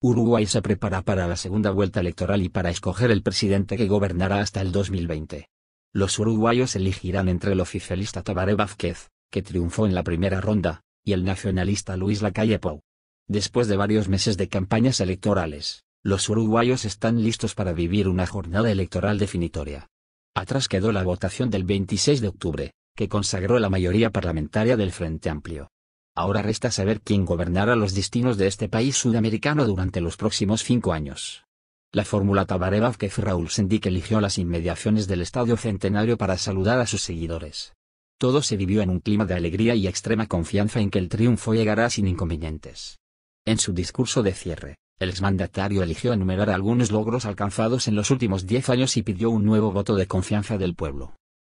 Uruguay se prepara para la segunda vuelta electoral y para escoger el presidente que gobernará hasta el 2020. Los uruguayos elegirán entre el oficialista Tabaré Vázquez, que triunfó en la primera ronda, y el nacionalista Luis Lacalle Pou. Después de varios meses de campañas electorales, los uruguayos están listos para vivir una jornada electoral definitoria. Atrás quedó la votación del 26 de octubre, que consagró la mayoría parlamentaria del Frente Amplio. Ahora resta saber quién gobernará los destinos de este país sudamericano durante los próximos cinco años. La fórmula Tabaré que Raúl Sendik eligió las inmediaciones del Estadio Centenario para saludar a sus seguidores. Todo se vivió en un clima de alegría y extrema confianza en que el triunfo llegará sin inconvenientes. En su discurso de cierre, el exmandatario eligió enumerar algunos logros alcanzados en los últimos diez años y pidió un nuevo voto de confianza del pueblo.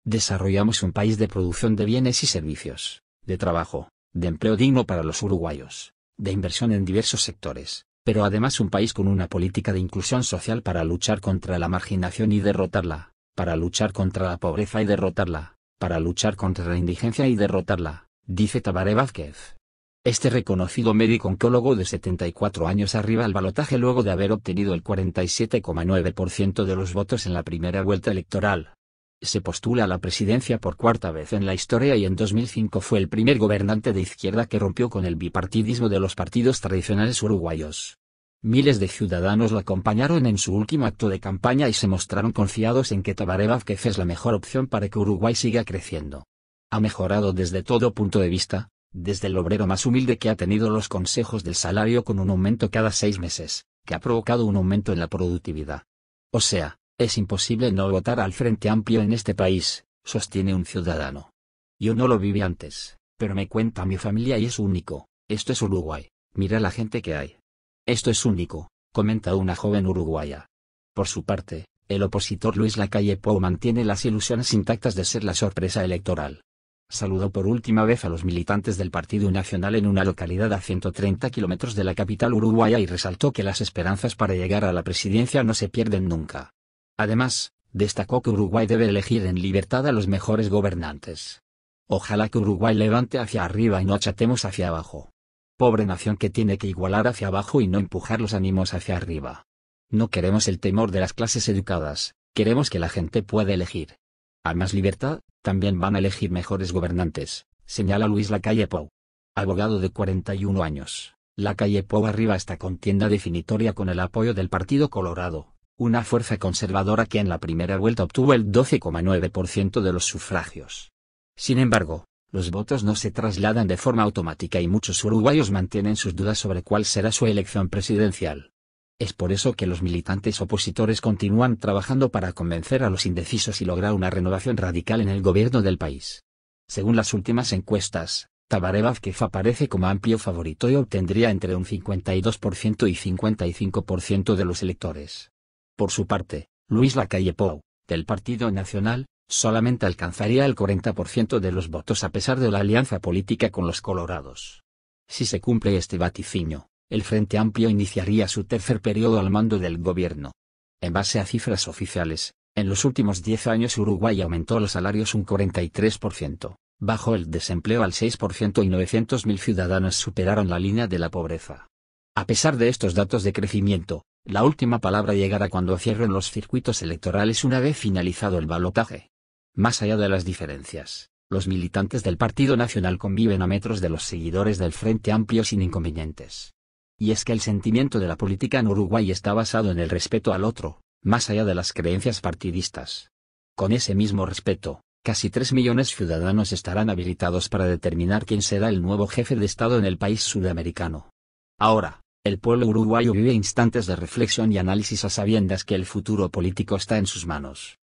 Desarrollamos un país de producción de bienes y servicios, de trabajo, de empleo digno para los uruguayos, de inversión en diversos sectores, pero además un país con una política de inclusión social para luchar contra la marginación y derrotarla, para luchar contra la pobreza y derrotarla, para luchar contra la indigencia y derrotarla, dice Tabaré Vázquez. Este reconocido médico oncólogo de 74 años arriba al balotaje luego de haber obtenido el 47,9% de los votos en la primera vuelta electoral, se postula a la presidencia por cuarta vez en la historia y en 2005 fue el primer gobernante de izquierda que rompió con el bipartidismo de los partidos tradicionales uruguayos. Miles de ciudadanos lo acompañaron en su último acto de campaña y se mostraron confiados en que Tabaré Vázquez es la mejor opción para que Uruguay siga creciendo. Ha mejorado desde todo punto de vista, desde el obrero más humilde que ha tenido los consejos del salario con un aumento cada seis meses, que ha provocado un aumento en la productividad. O sea, es imposible no votar al Frente Amplio en este país, sostiene un ciudadano. Yo no lo viví antes, pero me cuenta mi familia y es único. Esto es Uruguay, mira la gente que hay. Esto es único, comenta una joven uruguaya. Por su parte, el opositor Luis Lacalle Pou mantiene las ilusiones intactas de ser la sorpresa electoral. Saludó por última vez a los militantes del Partido Nacional en una localidad a 130 kilómetros de la capital uruguaya y resaltó que las esperanzas para llegar a la presidencia no se pierden nunca. Además, destacó que Uruguay debe elegir en libertad a los mejores gobernantes. Ojalá que Uruguay levante hacia arriba y no achatemos hacia abajo. Pobre nación que tiene que igualar hacia abajo y no empujar los ánimos hacia arriba. No queremos el temor de las clases educadas, queremos que la gente pueda elegir. A más libertad, también van a elegir mejores gobernantes, señala Luis Lacalle Pou. Abogado de 41 años, Lacalle Pou arriba esta contienda definitoria con el apoyo del Partido Colorado, una fuerza conservadora que en la primera vuelta obtuvo el 12,9% de los sufragios. Sin embargo, los votos no se trasladan de forma automática y muchos uruguayos mantienen sus dudas sobre cuál será su elección presidencial. Es por eso que los militantes opositores continúan trabajando para convencer a los indecisos y lograr una renovación radical en el gobierno del país. Según las últimas encuestas, Tabaré Vázquez aparece como amplio favorito y obtendría entre un 52% y 55% de los electores. Por su parte, Luis Lacalle Pou, del Partido Nacional, solamente alcanzaría el 40% de los votos a pesar de la alianza política con los colorados. Si se cumple este vaticinio, el Frente Amplio iniciaría su tercer periodo al mando del gobierno. En base a cifras oficiales, en los últimos 10 años Uruguay aumentó los salarios un 43%, bajó el desempleo al 6% y 900.000 ciudadanos superaron la línea de la pobreza. A pesar de estos datos de crecimiento, la última palabra llegará cuando cierren los circuitos electorales una vez finalizado el balotaje. Más allá de las diferencias, los militantes del Partido Nacional conviven a metros de los seguidores del Frente Amplio sin inconvenientes. Y es que el sentimiento de la política en Uruguay está basado en el respeto al otro, más allá de las creencias partidistas. Con ese mismo respeto, casi tres millones de ciudadanos estarán habilitados para determinar quién será el nuevo jefe de Estado en el país sudamericano. Ahora, el pueblo uruguayo vive instantes de reflexión y análisis a sabiendas que el futuro político está en sus manos.